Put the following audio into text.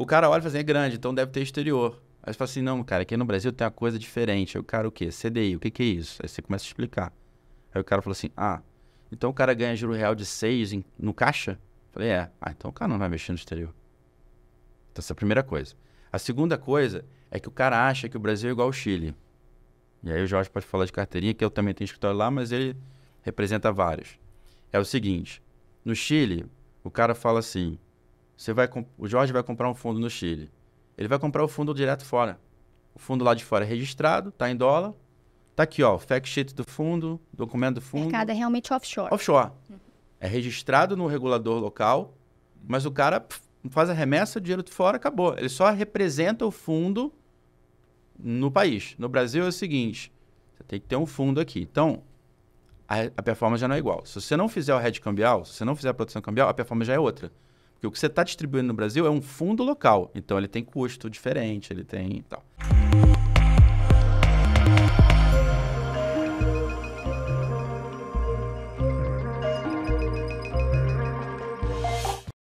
O cara olha e fala assim, é grande, então deve ter exterior. Aí você fala assim, não, cara, aqui no Brasil tem uma coisa diferente. Aí o cara, o quê? CDI, o que, que é isso? Aí você começa a explicar. Aí o cara fala assim, ah, então o cara ganha giro real de 6 no caixa? Eu falei, é. Ah, então o cara não vai mexer no exterior. Então essa é a primeira coisa. A segunda coisa é que o cara acha que o Brasil é igual ao Chile. E aí o Jorge pode falar de carteirinha, que eu também tenho escritório lá, mas ele representa vários. É o seguinte, no Chile, o cara fala assim, você vai o Jorge vai comprar um fundo no Chile. Ele vai comprar o fundo direto fora. O fundo lá de fora é registrado, tá em dólar. Tá aqui, ó, fact sheet do fundo, documento do fundo. O mercado é realmente offshore. Offshore. Uhum. É registrado no regulador local, mas o cara pff, faz a remessa, o dinheiro de fora, acabou. Ele só representa o fundo no país. No Brasil é o seguinte, você tem que ter um fundo aqui. Então, a, a performance já não é igual. Se você não fizer o hedge cambial, se você não fizer a proteção cambial, a performance já é outra. Porque o que você está distribuindo no Brasil é um fundo local. Então ele tem custo diferente, ele tem tal.